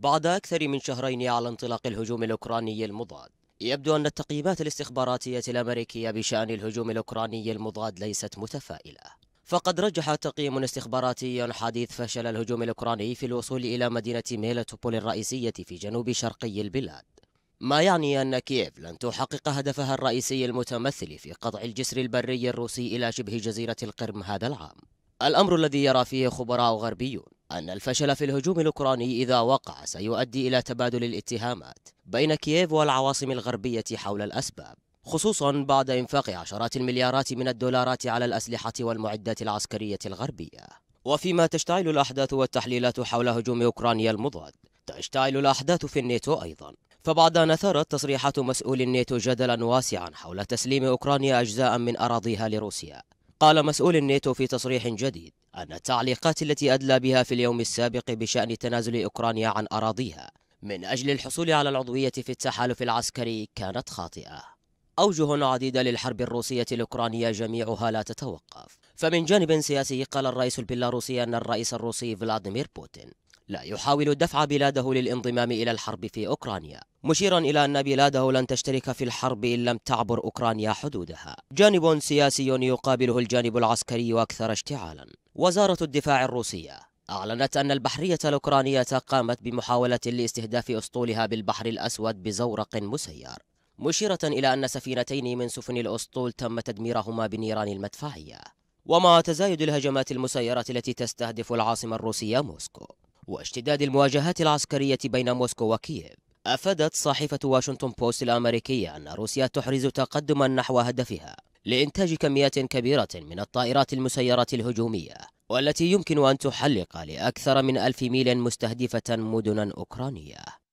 بعد أكثر من شهرين على انطلاق الهجوم الأوكراني المضاد يبدو أن التقييمات الاستخباراتية الأمريكية بشأن الهجوم الأوكراني المضاد ليست متفائلة فقد رجح تقييم استخباراتي حديث فشل الهجوم الأوكراني في الوصول إلى مدينة ميلتوبول الرئيسية في جنوب شرقي البلاد ما يعني أن كييف لن تحقق هدفها الرئيسي المتمثل في قطع الجسر البري الروسي إلى شبه جزيرة القرم هذا العام الأمر الذي يرى فيه خبراء غربيون أن الفشل في الهجوم الأوكراني إذا وقع سيؤدي إلى تبادل الاتهامات بين كييف والعواصم الغربية حول الأسباب خصوصا بعد إنفاق عشرات المليارات من الدولارات على الأسلحة والمعدات العسكرية الغربية وفيما تشتعل الأحداث والتحليلات حول هجوم أوكرانيا المضاد تشتعل الأحداث في الناتو أيضا فبعد أن أثارت تصريحات مسؤول الناتو جدلا واسعا حول تسليم أوكرانيا أجزاء من أراضيها لروسيا قال مسؤول الناتو في تصريح جديد أن التعليقات التي أدلى بها في اليوم السابق بشأن تنازل أوكرانيا عن أراضيها من أجل الحصول على العضوية في التحالف العسكري كانت خاطئة أوجه عديدة للحرب الروسية الأوكرانية جميعها لا تتوقف فمن جانب سياسي قال الرئيس البيلاروسي أن الرئيس الروسي فلاديمير بوتين لا يحاول دفع بلاده للانضمام إلى الحرب في أوكرانيا مشيرا إلى أن بلاده لن تشترك في الحرب إن لم تعبر أوكرانيا حدودها جانب سياسي يقابله الجانب العسكري أكثر اشتعالا وزارة الدفاع الروسية أعلنت أن البحرية الأوكرانية قامت بمحاولة لاستهداف أسطولها بالبحر الأسود بزورق مسير مشيرة إلى أن سفينتين من سفن الأسطول تم تدميرهما بنيران المدفعية ومع تزايد الهجمات المسيرة التي تستهدف العاصمة الروسية موسكو واشتداد المواجهات العسكرية بين موسكو وكييف أفادت صحيفة واشنطن بوست الأمريكية أن روسيا تحرز تقدما نحو هدفها لإنتاج كميات كبيرة من الطائرات المسيرة الهجومية والتي يمكن أن تحلق لأكثر من ألف ميل مستهدفة مدنا أوكرانية